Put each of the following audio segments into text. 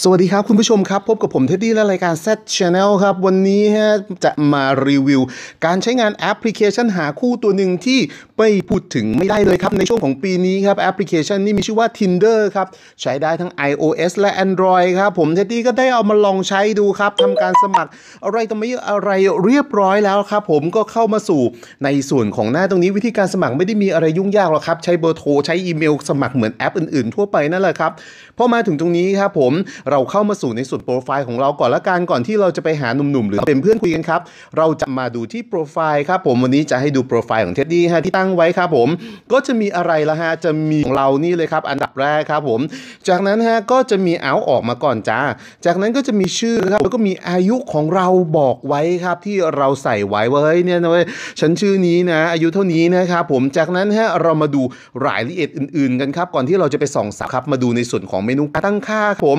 สวัสดีครับคุณผู้ชมครับ พบกับผมเท็ดดี้และรายการ Set Channel ครับ วันนี้ฮะจะมารีวิว การใช้งานแอปพลิเคชันหาคู่ตัวหนึ่งที่ไม่พูดถึงไม่ได้เลยครับในช่วงของปีนี้ครับแอปพลิเคชันนี้มีชื่อว่า Tinder ครับ ใช้ได้ทั้ง iOS และ Android ครับ ผมเท็ดดี้ก็ได้เอามาลองใช้ดูครับทำการสมัครอะไรต่อไม่อะไรเรียบร้อยแล้วครับผมก็เข้ามาสู่ในส่วนของหน้าตรงนี้ วิธีการสมัครไม่ได้มีอะไรยุ่งยากหรอกครับใช้เบอร์โทรใช้อีเมลสมัครเหมือนแอปอื่น ๆ ทั่วไปนั่นแหละครับพอมาถึงตรงนี้ครับผมเราเข้ามาสู่ในส่วนโปรไฟล์ของเราก่อนละกัน ก่อนที่เราจะไปหาหนุ่มๆหรือเป็นเพื่อนคุยกันครับ เราจะมาดูที่โปรไฟล์ครับผมวันนี้จะให้ดูโปรไฟล์ของเท็ดดี้ฮะที่ตั้งไว้ครับผม ก็จะมีอะไรละฮะจะมีของเรานี่เลยครับ อันดับแรกครับผม จากนั้นฮะก็จะมีเอาออกมาก่อนจ้าจากนั้นก็จะมีชื่อครับ แล้วก็มีอายุของเราบอกไว้ครับ ที่เราใส่ไว้ว่าเฮ้ยเนี่ยนะเว้ยฉันชื่อนี้นะ อายุเท่านี้นะครับผมจากนั้นฮะเรามาดูรายละเอียดอื่นๆ กันครับก่อนที่เราจะไปส่องสับครับมาดูในส่วนของเมนูตั้งค่าครับผม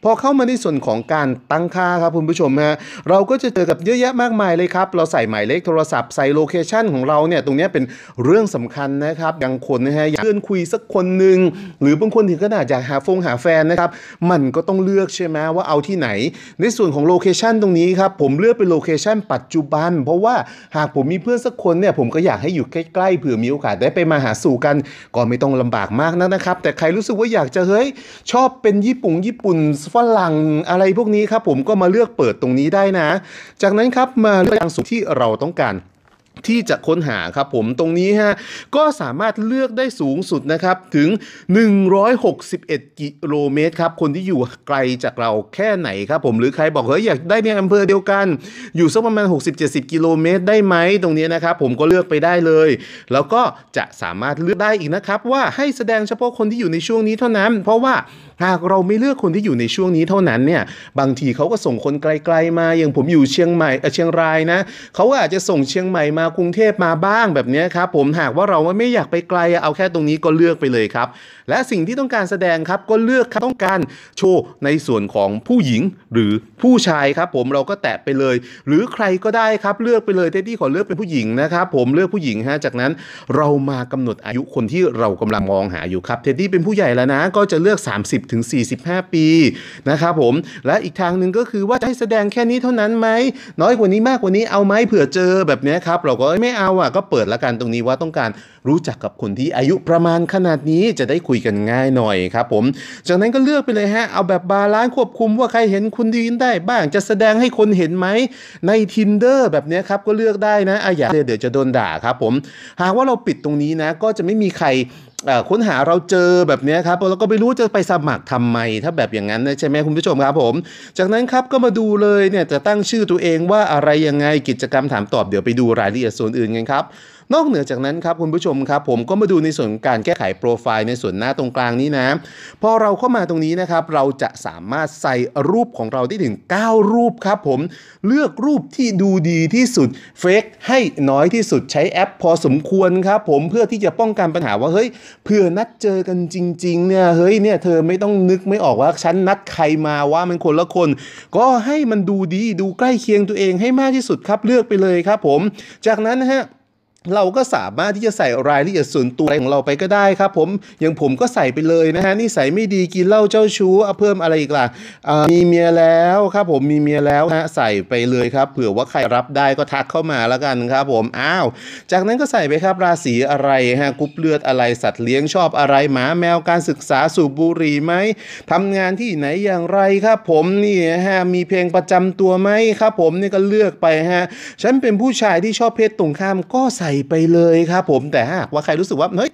พอเข้ามาในส่วนของการตั้งค่าครับคุณผู้ชมฮะเราก็จะเจอกับเยอะแยะมากมายเลยครับ เราใส่หมายเลขโทรศัพท์ ใส่โลเคชันของเราเนี่ยตรงนี้เป็นเรื่องสำคัญนะครับบางคนนะฮะอยากเพื่อนคุยสักคนหนึ่งหรือบางคนถึงขนาดอยากหาฟงหาแฟนนะครับ มันก็ต้องเลือกใช่ไหมว่าเอาที่ไหน ในส่วนของโลเคชันตรงนี้ครับ ผมเลือกเป็นโลเคชันปัจจุบัน เพราะว่าหากผมมีเพื่อนสักคนเนี่ยผมก็อยากให้อยู่ใกล้ๆเผื่อมีโอกาสได้ไปมาหาสู่กันก็ไม่ต้องลำบากมากนะครับแต่ใครรู้สึกว่าอยากจะเฮ้ยชอบเป็นญี่ปุ่งญี่ปุ่นฝรั่งอะไรพวกนี้ครับผมก็มาเลือกเปิดตรงนี้ได้นะ จากนั้นครับมาเลือกทางสูงที่เราต้องการที่จะค้นหาครับผมตรงนี้ฮะก็สามารถเลือกได้สูงสุดนะครับ ถึง 161 กิโลเมตรครับ คนที่อยู่ไกลจากเราแค่ไหนครับผมหรือใครบอกเฮ้ยอยากได้ในอำเภอเดียวกันอยู่สักประมาณ 60-70 กิโลเมตรได้ไหมตรงนี้นะครับ ผมก็เลือกไปได้เลย แล้วก็จะสามารถเลือกได้อีกนะครับ ว่าให้แสดงเฉพาะคนที่อยู่ในช่วงนี้เท่านั้น เพราะว่าหากเราไม่เลือกคนที่อยู่ในช่วงนี้เท่านั้นเนี่ย บางทีเขาก็ส่งคนไกลๆมาอย่างผมอยู่เชียงใหม่เชียงรายนะเขาก็อาจจะส่งเชียงใหม่มามากรุงเทพมาบ้างแบบนี้ครับผมหากว่าเราไม่อยากไปไกลเอาแค่ตรงนี้ก็เลือกไปเลยครับ และสิ่งที่ต้องการแสดงครับก็เลือกต้องการโชว์ในส่วนของผู้หญิงหรือผู้ชายครับผมเราก็แตะไปเลย หรือใครก็ได้ครับเลือกไปเลยเท็ดดี้ขอเลือกเป็นผู้หญิงนะครับผมเลือกผู้หญิงฮะจากนั้นเรามากำหนดอายุคนที่เรากำลังมองหาอยู่ครับเท็ดดี้เป็นผู้ใหญ่แล้วนะก็จะเลือก 30-45ถึงปีนะครับผมและอีกทางหนึ่งก็คือว่าจะให้แสดงแค่นี้เท่านั้นไหมน้อยกว่านี้มากกว่านี้เอาไหมเผื่อเจอแบบนี้ครับเรราก็ไม่เอาอ่ะก็เปิดละกันตรงนี้ว่าต้องการรู้จักกับคนที่อายุประมาณขนาดนี้จะได้คุยกันง่ายหน่อยครับผมจากนั้นก็เลือกไปเลยฮะเอาแบบบาลานซ์ควบคุมว่าใครเห็นคุณดีนได้ บ้างจะแสดงให้คนเห็นไหมในทินเดอร์แบบนี้ครับก็เลือกได้นะอ่ะอย่าเดี๋ยวจะโดนด่าครับ ผมหากว่าเราปิดตรงนี้นะ ก็จะไม่มีใครค้นหาเราเจอแบบนี้ครับ แล้วก็ไม่รู้จะไปสมัครทำไม ถ้าแบบอย่างนั้นใช่ไหมคุณผู้ชมครับผม จากนั้นครับก็มาดูเลยเนี่ย จะตั้งชื่อตัวเองว่าอะไรยังไง กิจกรรมถามตอบเดี๋ยวไปดูรายละเอียดส่วนอื่นกันครับนอกเหนือจากนั้นครับ คุณผู้ชมครับ ผมก็มาดูในส่วนการแก้ไขโปรไฟล์ในส่วนหน้าตรงกลางนี้นะพอเราเข้ามาตรงนี้นะครับ เราจะสามารถใส่รูปของเราได้ถึง 9 รูปครับ ผมเลือกรูปที่ดูดีที่สุดเฟกให้น้อยที่สุดใช้แอป พอสมควรครับ ผมเพื่อที่จะป้องกันปัญหาว่าเฮ้ย เพื่อนัดเจอกันจริงๆเนี่ยเฮ้ยเนี่ยเธอไม่ต้องนึกไม่ออกว่า ฉันนัดใครมาว่ามันคนละคน ก็ให้มันดูดีดูใกล้เคียงตัวเองให้มากที่สุดครับเลือกไปเลยครับ ผม จากนั้นนะฮะเราก็สามารถที่จะใส่รายละเอียดส่วนตัวของเราไปก็ได้ครับผมอย่างผมก็ใส่ไปเลยนะฮะนี่ใส่ไม่ดีกินเหล้าเจ้าชู้เพิ่มอะไรอีกล่ะมีเมียแล้วครับผมมีเมียแล้วฮะใส่ไปเลยครับ เผื่อว่าใครรับได้ก็ทักเข้ามาแล้วกันครับผมอ้าว จากนั้นก็ใส่ไปครับราศีอะไรฮะกรุ๊ปเลือดอะไรสัตว์เลี้ยงชอบอะไรหมาแมวการศึกษาสูบบุหรี่ไหมทำงานที่ไหนอย่างไรครับ ผมนี่ฮะมีเพลงประจำตัวไหมครับ ผมนี่ก็เลือกไปฮะฉันเป็นผู้ชายที่ชอบเพศตรงข้ามก็ใส่ไปเลยครับผมแต่หากว่าใครรู้สึกว่าเฮ้ย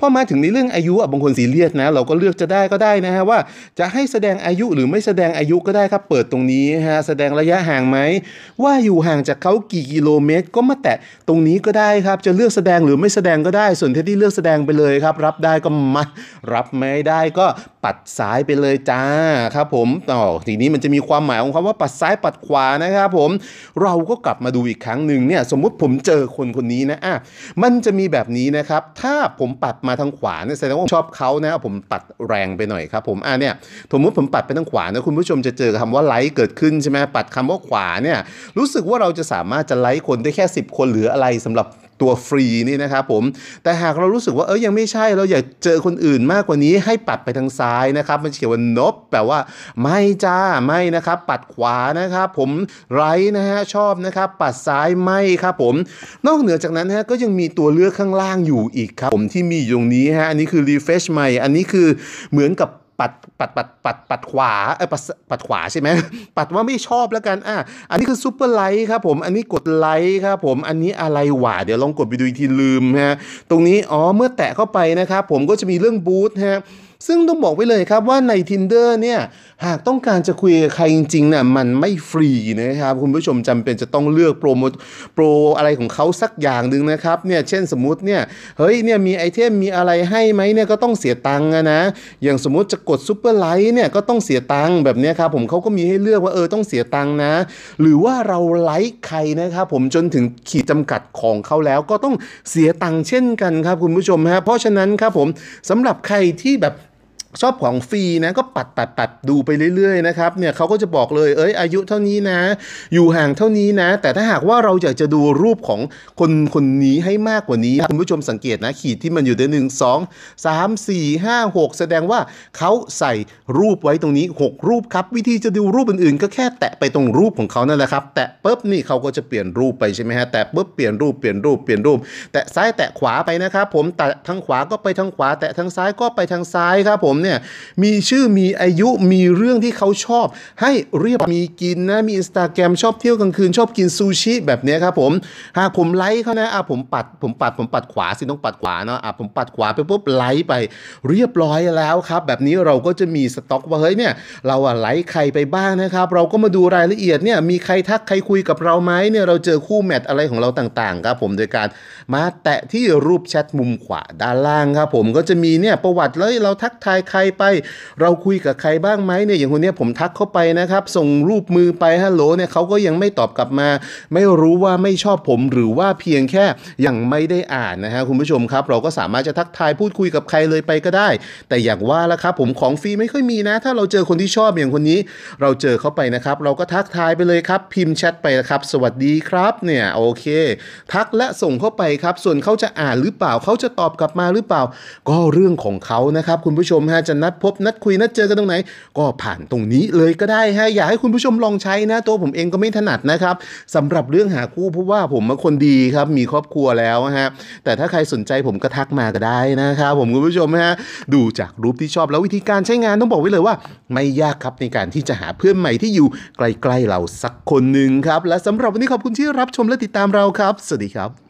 พอมาถึงในเรื่องอายุอ่ะบางคนสีเลียดนะเราก็เลือกจะได้ก็ได้นะฮะว่าจะให้แสดงอายุหรือไม่แสดงอายุก็ได้ครับ เปิดตรงนี้ฮะแสดงระยะห่างไหม ว่าอยู่ห่างจากเขากี่กิโลเมตร ก็มาแตะตรงนี้ก็ได้ครับจะเลือกแสดงหรือไม่แสดงก็ได้ส่วนที่เลือกแสดงไปเลยครับ รับได้ก็มารับไม่ได้ก็ปัดซ้ายไปเลยจ้าครับผมต่อทีนี้มันจะมีความหมายของคำว่าปัดซ้ายปัดขวานะครับผมเราก็กลับมาดูอีกครั้งหนึ่งเนี่ย สมมุติผมเจอคนคนนี้นะอ่ะมันจะมีแบบนี้นะครับถ้าผมปัดมาทางขวาเนี่ยแสดงว่าชอบเขานะผมปัดแรงไปหน่อยครับผมอ่ะเนี่ยสมมติผมปัดไปทางขวานะคุณผู้ชมจะเจอคำว่าไลค์เกิดขึ้นใช่ไหมปัดคำว่าขวาเนี่ยรู้สึกว่าเราจะสามารถจะไลค์คนได้แค่ 10 คนหรืออะไรสำหรับตัวฟรีนี่นะครับผมแต่หากเรารู้สึกว่า เอ้ยยังไม่ใช่เราอยากเจอคนอื่นมากกว่านี้ ให้ปัดไปทางซ้ายนะครับ มันเขียนว่านบ แปลว่า ไม่จ้าไม่นะครับ ปัดขวานะครับ ผมไรนะฮะชอบนะครับ ปัดซ้าย ไม่ครับผมนอกเหนือจากนั้นฮะก็ยังมีตัวเลือกข้างล่างอยู่อีกครับ ผมที่มีอยู่ตรงนี้ฮะอันนี้คือ refresh ใหม่อันนี้คือเหมือนกับปัด ปัด ปัด ปัด ปัด ขวา เออปัดปัดขวาใช่ไหม ปัดว่าไม่ชอบแล้วกัน อ่ะ อันนี้คือซูเปอร์ไลท์ครับผม อันนี้กดไลท์ครับผม อันนี้อะไรหว่า เดี๋ยวลองกดไปดูอีกทีลืมฮะ ตรงนี้ อ๋อ เมื่อแตะเข้าไปนะครับผมก็จะมีเรื่องบูธฮะซึ่งต้องบอกไว้เลยครับ ว่าใน Tinder เนี่ยหากต้องการจะคุยกับใครจริงๆนะ่ะมันไม่ฟรีนะครับคุณผู้ชมจำเป็นจะต้องเลือกโปรโมโปรอะไรของเขาสักอย่างหนึ่งนะครับเนี่ยเช่นสมมติเนี่ยเฮ้ยเนี่ยมีไอเทมมีอะไรให้ไหมเนี่ยก็ต้องเสียตังค์นะอย่างสมมติจะกดซุปเปอร์ไลท์เนี่ยก็ต้องเสียตังค์แบบนี้ครับผมเขาก็มีให้เลือกว่าเออต้องเสียตังค์นะ หรือว่าเราไลค์ใครนะครับผมจนถึงขีดจำกัดของเขาแล้วก็ต้องเสียตังค์เช่นกันครับคุณผู้ชมฮะเพราะฉะนั้นครับผมสำหรับใครที่แบบชอบของฟรีนะก็ปัดปัดปัดดูไปเรื่อยๆนะครับเนี่ยเขาก็จะบอกเลยเอ้ยอายุเท่านี้นะ อยู่ห่างเท่านี้นะ แต่ถ้าหากว่าเราอยากจะดูรูปของคนคนนี้ให้มากกว่านี้คุณผู้ชมสังเกตนะ ขีดที่มันอยู่ในหนึ่งสองสามสี่ห้าหกแสดงว่าเขาใส่รูปไว้ตรงนี้ 6 รูปครับ วิธีจะดูรูปอื่นๆ ก็แค่แตะไปตรงรูปของเขานั่นแหละครับ แตะปุ๊บนี่เขาก็จะเปลี่ยนรูปไปใช่ไหมฮะแตะปุ๊บเปลี่ยนรูปเปลี่ยนรูปเปลี่ยนรูป แตะซ้ายแตะขวาไปนะครับผมแตะทางขวาก็ไปทางขวา แตะทางซ้ายก็ไปทางซ้ายครับผมเนี่ยมีชื่อมีอายุมีเรื่องที่เขาชอบ ให้เรียบมีกินนะ มีอินสตาแกรมชอบเที่ยวกลางคืนชอบกินซูชิแบบนี้ครับผมหากผมไลค์เขานะอ่ะผมปัดผมปัดผมปัดขวาสิต้องปัดขวาเนาะอ่ะผมปัดขวาไปปุ๊บไลค์ไปเรียบร้อยแล้วครับ แบบนี้เราก็จะมีสต็อกว่าเฮ้ยเนี่ยเราอะไลค์ใครไปบ้างนะครับเราก็มาดูรายละเอียดเนี่ยมีใครทักใครคุยกับเราไหมเนี่ยเราเจอคู่แมทอะไรของเราต่างๆครับผมโดยการมาแตะที่รูปแชทมุมขวาด้านล่างครับผมก็จะมีเนี่ยประวัติเลยเราทักทายใครรไปเราคุยกับใครบ้างไหมเนี่ยอย่างคนเนี้ยผมทักเข้าไปนะครับส่งรูปมือไปฮัลโหลเนี่ยเขาก็ยังไม่ตอบกลับมา ไม่รู้ว่าไม่ชอบผมหรือว่าเพียงแค่ยังไม่ได้อ่านนะฮะคุณผู้ชมครับเราก็สามารถจะทักทายพูดคุยกับใครเลยไปก็ได้ แต่อย่างว่าละครับผมของฟรีไม่ค่อยมีนะ ถ้าเราเจอคนที่ชอบอย่างคนนี้ เราเจอเขาไปนะครับเราก็ทักทายไปเลยครับ พิมพ์แชทไปนะครับสวัสดีครับเนี่ยโอเค ทักและส่งเข้าไปครับ ส่วนเขาจะอ่านหรือเปล่าเขาจะตอบกลับมาหรือเปล่าก็เรื่องของเขานะครับคุณผู้ชมฮะะจะนัดพบนัดคุยนัดเจอกันตรงไหน ก็ผ่านตรงนี้เลยก็ได้ฮะอยากให้คุณผู้ชมลองใช้นะตัวผมเองก็ไม่ถนัดนะครับ สำหรับเรื่องหาคู่เพราะว่าผมเป็นคนดีครับ มีครอบครัวแล้วฮะแต่ถ้าใครสนใจผมก็ทักมาก็ได้นะครับผมคุณผู้ชมฮะดูจากรูปที่ชอบแล้ววิธีการใช้งานต้องบอกไว้เลยว่า ไม่ยากครับในการที่จะหาเพื่อนใหม่ที่อยู่ใกล้ๆเราสักคนหนึ่งครับและสำหรับวันนี้ขอบคุณที่รับชมและติดตามเราครับ สวัสดีครับ